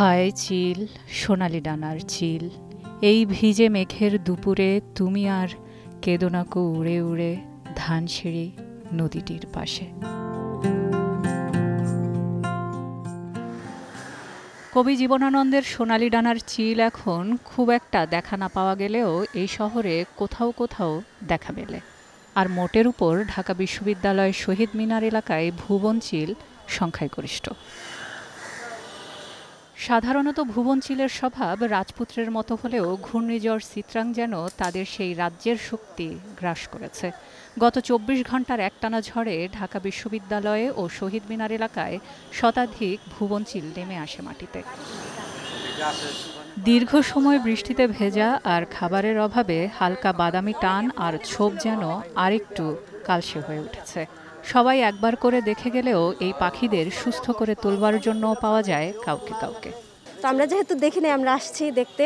হায় চিল সোনালি ডানার চিল এই ভিজে মেঘের দুপুরে তুমি আর কেদোনাকো উড়ে উড়ে ধানসিঁড়ি নদীটির পাশে কবি জীবনানন্দের সোনালি ডানার চিল এখন খুব একটা দেখা না পাওয়া গেলেও এই শহরে কোথাও কোথাও দেখা মেলে আর মোটের উপর ঢাকা বিশ্ববিদ্যালয় শহীদ মিনার এলাকায় ভুবন চিল সংখ্যায় গরিষ্ঠ সাধারণত ভুবনচিলের স্বভাব রাজপুত্রের মতো হলেও ঘূর্ণিঝড় সিত্রাং যেন তাদের সেই রাজ্যের শক্তি গ্রাস করেছে গত চব্বিশ ঘন্টার একটানা ঝড়ে ঢাকা বিশ্ববিদ্যালয়ে ও শহীদ মিনার এলাকায় শতাধিক ভুবনচিল নেমে আসে মাটিতে দীর্ঘ সময় বৃষ্টিতে ভেজা আর খাবারের অভাবে হালকা বাদামি টান আর ছোপ যেন আরেকটু কালসে হয়ে উঠেছে সবাই একবার করে দেখে গেলেও এই পাখিদের সুস্থ করে তোলবার জন্য পাওয়া যায় কাউকে কাউকে তো আমরা যেহেতু দেখিনি আমরা আসছি দেখতে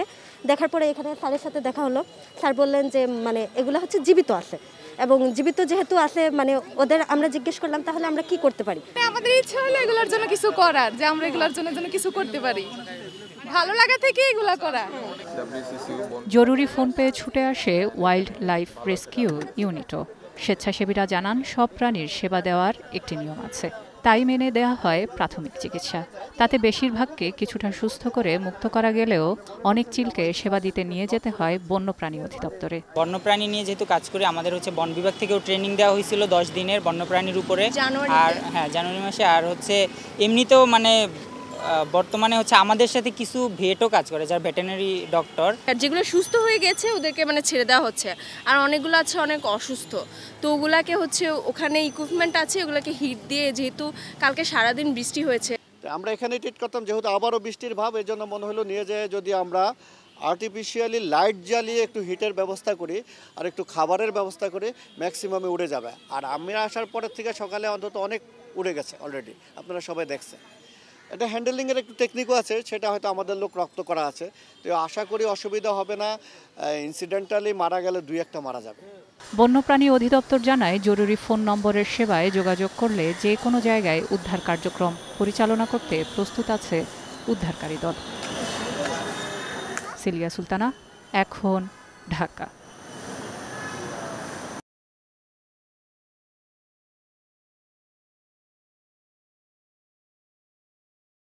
দেখার পরে এখানে স্যারের সাথে দেখা হলো স্যার বললেন যে মানে এগুলো হচ্ছে জীবিত আছে এবং জীবিত যেহেতু আছে মানে ওদের আমরা জিজ্ঞেস করলাম তাহলে আমরা কি করতে পারি মানে আমাদের ইচ্ছা হলো এগুলোর জন্য কিছু করার যে আমরা এগুলোর জন্য যেন কিছু করতে পারি ভালো লাগা থেকে এগুলো করা জরুরি ফোন পেয়ে ছুটে আসে ওয়াইল্ড লাইফ রেস্কিউ ইউনিটও স্বেচ্ছাসেবীরা জানান সব প্রাণীর সেবা দেওয়ার একটি নিয়ম আছে তাই মেনে দেয়া হয় প্রাথমিক চিকিৎসা তাতে বেশিরভাগকে কিছুটা সুস্থ করে মুক্ত করা গেলেও অনেক চিলকে সেবা দিতে নিয়ে যেতে হয় বন্যপ্রাণী অধিদপ্তরে বন্যপ্রাণী নিয়ে যেহেতু কাজ করি আমাদের হচ্ছে বন বিভাগ থেকেও ট্রেনিং দেওয়া হয়েছিল দশ দিনের বন্যপ্রাণীর উপরে আর হ্যাঁ জানুয়ারি মাসে আর হচ্ছে এমনিতেও মানে বর্তমানে হচ্ছে আমাদের সাথে কিছু ভেটও কাজ করে যার ভেটেনারি ডক্টর যেগুলো সুস্থ হয়ে গেছে ওদেরকে মানে ছেড়ে দেওয়া হচ্ছে আর অনেকগুলো আছে অনেক অসুস্থ তো ওগুলাকে হচ্ছে ওখানে ইকুইপমেন্ট আছে ওগুলোকে হিট দিয়ে যেহেতু কালকে সারাদিন বৃষ্টি হয়েছে আমরা এখানে ট্রিট করতাম যেহেতু আবারও বৃষ্টির ভাব এই জন্য মনে হলো নিয়ে যায় যদি আমরা আর্টিফিশিয়ালি লাইট জ্বালিয়ে একটু হিটের ব্যবস্থা করি আর একটু খাবারের ব্যবস্থা করে ম্যাক্সিমামে উড়ে যাবে আর আমরা আসার পরের থেকে সকালে অন্তত অনেক উড়ে গেছে অলরেডি আপনারা সবাই দেখছেন এটা হ্যান্ডেলিংয়ের একটু টেকনিকও আছে সেটা হয়তো আমাদের লোক রক্ত করা আছে তো আশা করি অসুবিধা হবে না ইনসিডেন্টালি মারা গেলে দুই একটা মারা যাবে বন্যপ্রাণী অধিদপ্তর জানায় জরুরি ফোন নম্বরের সেবায় যোগাযোগ করলে যে কোনো জায়গায় উদ্ধার কার্যক্রম পরিচালনা করতে প্রস্তুত আছে উদ্ধারকারী দল সিলিয়া সুলতানা এখন ঢাকা